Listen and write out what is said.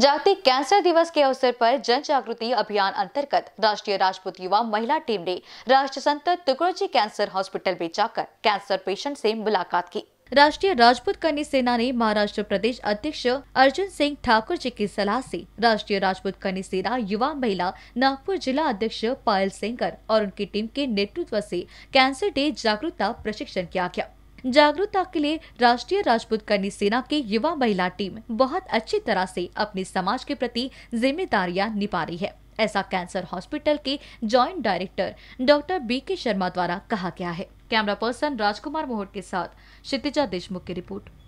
जागतिक कैंसर दिवस के अवसर पर जन जागृति अभियान अंतर्गत राष्ट्रीय राजपूत युवा महिला टीम ने राष्ट्र संत तुकड़ोजी कैंसर हॉस्पिटल में जाकर कैंसर पेशेंट से मुलाकात की राष्ट्रीय राजपूत कन्या सेना ने महाराष्ट्र प्रदेश अध्यक्ष अर्जुन सिंह ठाकुर जी की सलाह से राष्ट्रीय राजपूत कन्या सेना युवा महिला नागपुर जिला अध्यक्ष पायल सेंगर और उनकी टीम के नेतृत्व से कैंसर डे जागरूकता प्रशिक्षण किया गया जागरूकता के लिए राष्ट्रीय राजपूत कर्णी सेना की युवा महिला टीम बहुत अच्छी तरह से अपने समाज के प्रति जिम्मेदारियां निभा रही है ऐसा कैंसर हॉस्पिटल के joint director doctor B K Sharma द्वारा कहा गया है कैमरा पर्सन राजकुमार मोहट के साथ क्षितिजा देशमुख की रिपोर्ट